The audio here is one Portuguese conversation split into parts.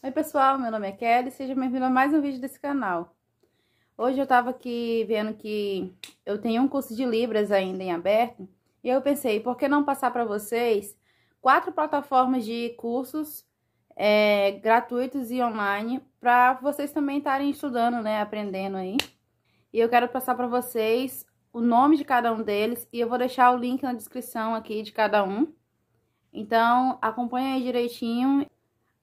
Oi pessoal, meu nome é Kelly, seja bem-vindo a mais um vídeo desse canal. Hoje eu tava aqui vendo que eu tenho um curso de Libras ainda em aberto, e eu pensei, por que não passar para vocês quatro plataformas de cursos é, gratuitos e online, para vocês também estarem estudando, né, aprendendo aí. E eu quero passar para vocês o nome de cada um deles, e eu vou deixar o link na descrição aqui de cada um. Então, acompanha aí direitinho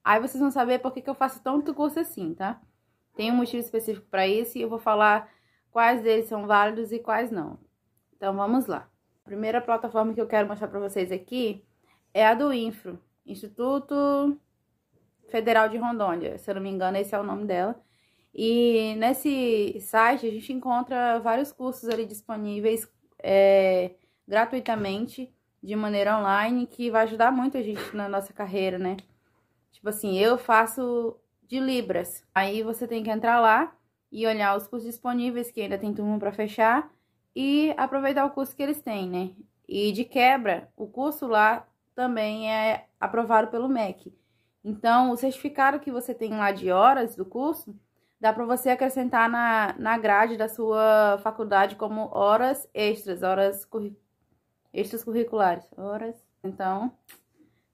Aí vocês vão saber por que, que eu faço tanto curso assim, tá? Tem um motivo específico para isso e eu vou falar quais deles são válidos e quais não. Então vamos lá. A primeira plataforma que eu quero mostrar para vocês aqui é a do Infro, Instituto Federal de Rondônia, se eu não me engano esse é o nome dela. E nesse site a gente encontra vários cursos ali disponíveis é, gratuitamente, de maneira online, que vai ajudar muito a gente na nossa carreira, né? Tipo assim, eu faço de Libras. Aí você tem que entrar lá e olhar os cursos disponíveis, que ainda tem turma para fechar, e aproveitar o curso que eles têm, né? E de quebra, o curso lá também é aprovado pelo MEC. Então, o certificado que você tem lá de horas do curso, dá para você acrescentar na, na grade da sua faculdade como horas extras, horas curri extras curriculares. Horas. Então,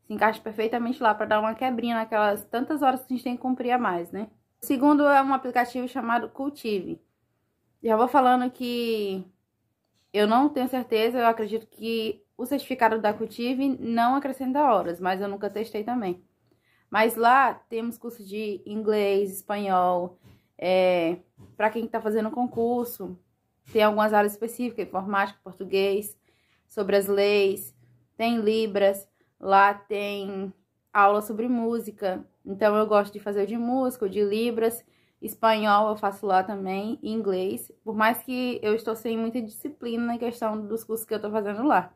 se encaixa perfeitamente lá para dar uma quebrinha naquelas tantas horas que a gente tem que cumprir a mais, né? O segundo é um aplicativo chamado Cultive. Já vou falando que eu não tenho certeza, eu acredito que o certificado da Cultive não acrescenta horas, mas eu nunca testei também. Mas lá temos curso de inglês, espanhol, é, para quem está fazendo concurso, tem algumas áreas específicas, informática, português, sobre as leis, tem Libras. Lá tem aula sobre música. Então eu gosto de fazer de música, de libras, espanhol eu faço lá também, inglês. Por mais que eu estou sem muita disciplina na questão dos cursos que eu estou fazendo lá.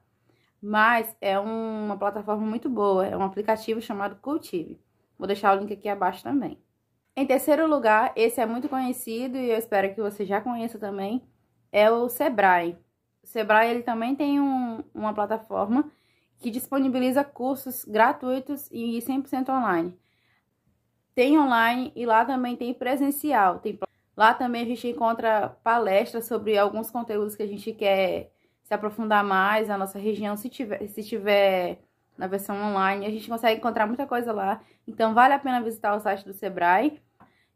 Mas é uma plataforma muito boa, é um aplicativo chamado Cultive. Vou deixar o link aqui abaixo também. Em terceiro lugar, esse é muito conhecido e eu espero que você já conheça também, é o Sebrae. O Sebrae ele também tem um, uma plataforma que disponibiliza cursos gratuitos e 100% online. Tem online e lá também tem presencial. Tem... Lá também a gente encontra palestras sobre alguns conteúdos que a gente quer se aprofundar mais na nossa região. Se tiver, se tiver na versão online, a gente consegue encontrar muita coisa lá. Então vale a pena visitar o site do Sebrae.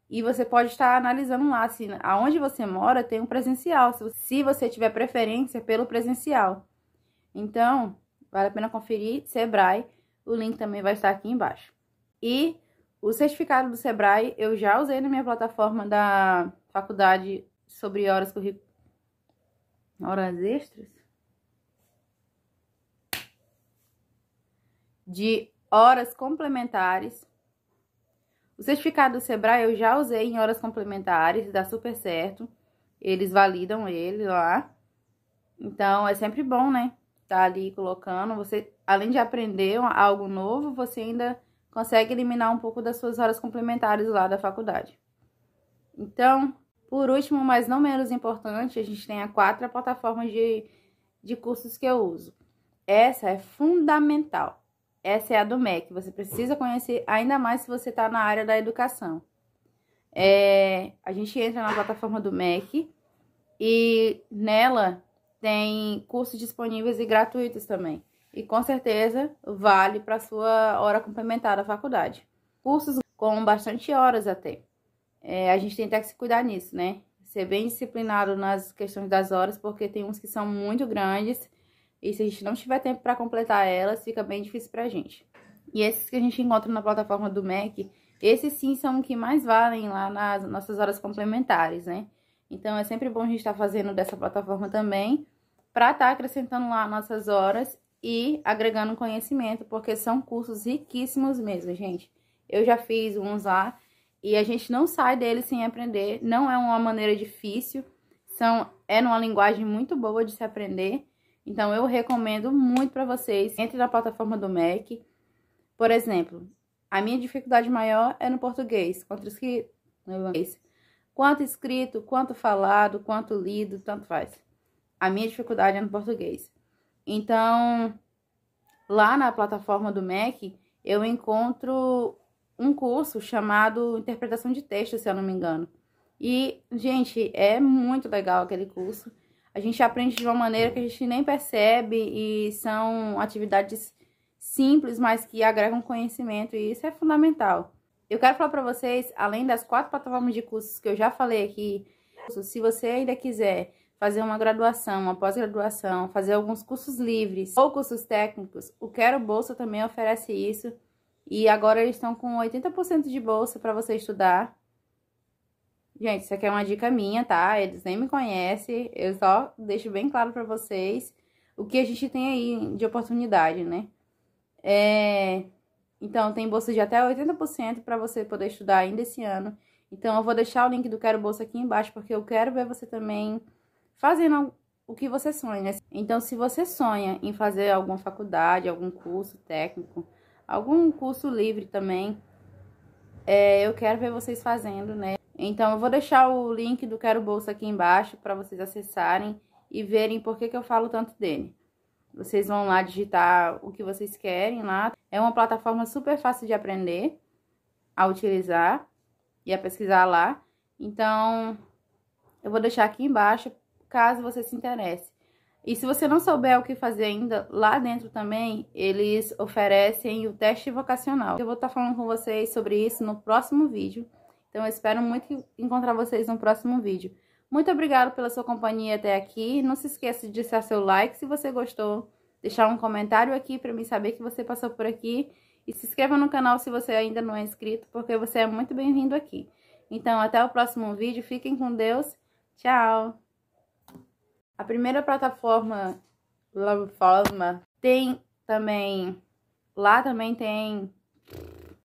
E você pode estar analisando lá se aonde você mora tem um presencial, se você tiver preferência pelo presencial. Então, Vale a pena conferir Sebrae, o link também vai estar aqui embaixo. E o certificado do Sebrae eu já usei na minha plataforma da faculdade sobre horas curriculares. Horas extras? De horas complementares. O certificado do Sebrae eu já usei em horas complementares, dá super certo. Eles validam ele lá. Então é sempre bom, né? tá ali colocando, você além de aprender algo novo, você ainda consegue eliminar um pouco das suas horas complementares lá da faculdade. Então, por último, mas não menos importante, a gente tem a quatro plataformas de, de cursos que eu uso. Essa é fundamental. Essa é a do MEC. Você precisa conhecer ainda mais se você está na área da educação. É, a gente entra na plataforma do MEC e nela tem cursos disponíveis e gratuitos também. E com certeza vale para sua hora complementar da faculdade. Cursos com bastante horas até. É, a gente tem que se cuidar nisso, né? Ser bem disciplinado nas questões das horas, porque tem uns que são muito grandes e se a gente não tiver tempo para completar elas, fica bem difícil para a gente. E esses que a gente encontra na plataforma do MEC, esses sim são os que mais valem lá nas nossas horas complementares, né? Então é sempre bom a gente estar tá fazendo dessa plataforma também para estar tá acrescentando lá nossas horas e agregando conhecimento, porque são cursos riquíssimos mesmo, gente. Eu já fiz uns lá e a gente não sai dele sem aprender, não é uma maneira difícil, são, é numa linguagem muito boa de se aprender. Então, eu recomendo muito para vocês, entre na plataforma do MEC. Por exemplo, a minha dificuldade maior é no português, quanto escrito, quanto escrito, quanto falado, quanto lido, tanto faz. A minha dificuldade é no português. Então, lá na plataforma do MEC, eu encontro um curso chamado Interpretação de Texto, se eu não me engano. E, gente, é muito legal aquele curso. A gente aprende de uma maneira que a gente nem percebe e são atividades simples, mas que agregam conhecimento e isso é fundamental. Eu quero falar para vocês, além das quatro plataformas de cursos que eu já falei aqui, se você ainda quiser fazer uma graduação, uma pós-graduação, fazer alguns cursos livres ou cursos técnicos. O Quero Bolsa também oferece isso. E agora eles estão com 80% de bolsa para você estudar. Gente, isso aqui é uma dica minha, tá? Eles nem me conhecem, eu só deixo bem claro para vocês o que a gente tem aí de oportunidade, né? É... Então, tem bolsa de até 80% para você poder estudar ainda esse ano. Então, eu vou deixar o link do Quero Bolsa aqui embaixo, porque eu quero ver você também fazendo o que você sonha. Né? Então, se você sonha em fazer alguma faculdade, algum curso técnico, algum curso livre também, é, eu quero ver vocês fazendo, né? Então, eu vou deixar o link do Quero Bolsa aqui embaixo para vocês acessarem e verem por que, que eu falo tanto dele. Vocês vão lá digitar o que vocês querem lá. É uma plataforma super fácil de aprender a utilizar e a pesquisar lá. Então, eu vou deixar aqui embaixo caso você se interesse. E se você não souber o que fazer ainda, lá dentro também eles oferecem o teste vocacional. Eu vou estar falando com vocês sobre isso no próximo vídeo. Então eu espero muito encontrar vocês no próximo vídeo. Muito obrigado pela sua companhia até aqui. Não se esqueça de deixar seu like se você gostou, deixar um comentário aqui para mim saber que você passou por aqui e se inscreva no canal se você ainda não é inscrito, porque você é muito bem-vindo aqui. Então, até o próximo vídeo. Fiquem com Deus. Tchau! A primeira plataforma Loveforma tem também. Lá também tem